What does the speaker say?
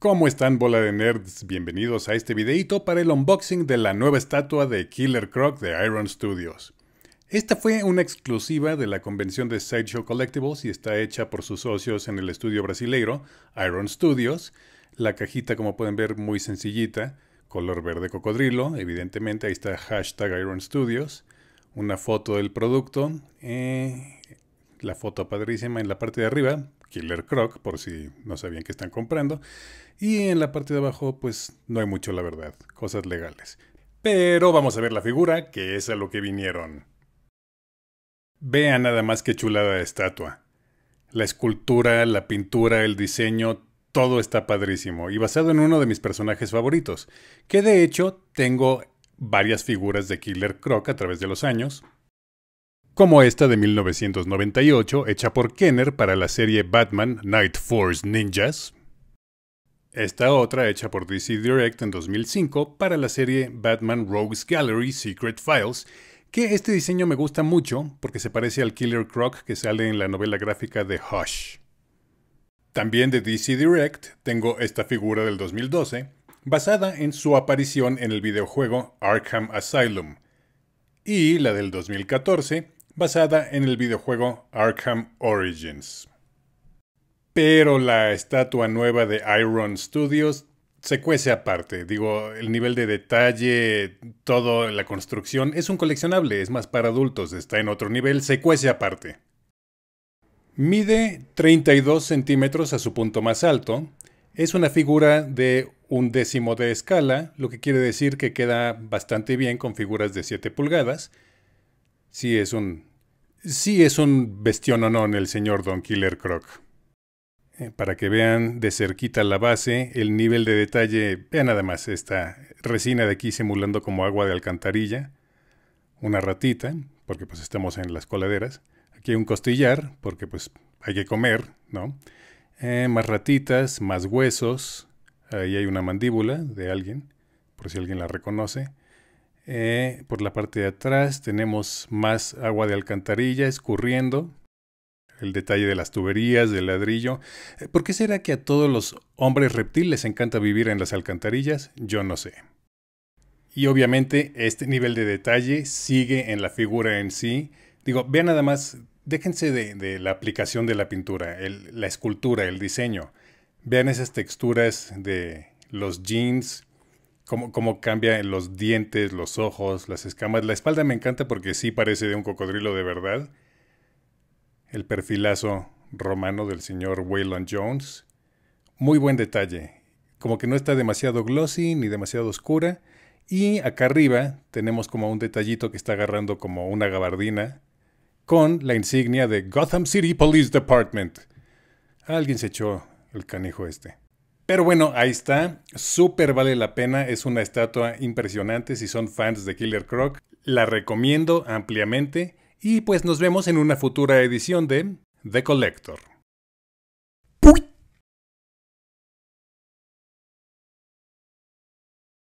¿Cómo están bola de nerds? Bienvenidos a este videito para el unboxing de la nueva estatua de Killer Croc de Iron Studios. Esta fue una exclusiva de la convención de Sideshow Collectibles y está hecha por sus socios en el estudio brasileiro, Iron Studios. La cajita como pueden ver muy sencillita, color verde cocodrilo, evidentemente ahí está hashtag Iron Studios, una foto del producto, eh, la foto padrísima en la parte de arriba, Killer Croc, por si no sabían qué están comprando. Y en la parte de abajo, pues no hay mucho, la verdad, cosas legales. Pero vamos a ver la figura, que es a lo que vinieron. Vean nada más que chulada estatua. La escultura, la pintura, el diseño, todo está padrísimo y basado en uno de mis personajes favoritos, que de hecho tengo varias figuras de Killer Croc a través de los años, como esta de 1998 hecha por Kenner para la serie Batman Night Force Ninjas, esta otra hecha por DC Direct en 2005 para la serie Batman Rogues Gallery Secret Files, que este diseño me gusta mucho porque se parece al Killer Croc que sale en la novela gráfica de Hush. También de DC Direct tengo esta figura del 2012, basada en su aparición en el videojuego Arkham Asylum, y la del 2014, basada en el videojuego Arkham Origins. Pero la estatua nueva de Iron Studios se cuece aparte. Digo, el nivel de detalle, Todo, la construcción, es un coleccionable, es más para adultos, está en otro nivel, se cuece aparte. Mide 32 centímetros a su punto más alto. Es una figura de un décimo de escala, lo que quiere decir que queda bastante bien con figuras de 7 pulgadas. Si es un sí es un bestión o en el señor Don Killer Croc. Eh, para que vean de cerquita la base, el nivel de detalle, vean nada más esta resina de aquí simulando como agua de alcantarilla, una ratita, porque pues estamos en las coladeras, aquí hay un costillar, porque pues hay que comer, ¿no? Eh, más ratitas, más huesos, ahí hay una mandíbula de alguien, por si alguien la reconoce, eh, por la parte de atrás tenemos más agua de alcantarilla escurriendo. El detalle de las tuberías, del ladrillo. Eh, ¿Por qué será que a todos los hombres reptiles les encanta vivir en las alcantarillas? Yo no sé. Y obviamente este nivel de detalle sigue en la figura en sí. Digo, vean nada más, déjense de, la aplicación de la pintura, la escultura, el diseño. Vean esas texturas de los jeans, Cómo, cambia los dientes, los ojos, las escamas. La espalda me encanta porque sí parece de un cocodrilo de verdad. El perfilazo romano del señor Waylon Jones. Muy buen detalle. Como que no está demasiado glossy ni demasiado oscura. Y acá arriba tenemos como un detallito que está agarrando como una gabardina con la insignia de Gotham City Police Department. Alguien se echó el canijo este. Pero bueno, ahí está. Súper vale la pena. Es una estatua impresionante. Si son fans de Killer Croc, la recomiendo ampliamente. Y pues nos vemos en una futura edición de The Collector.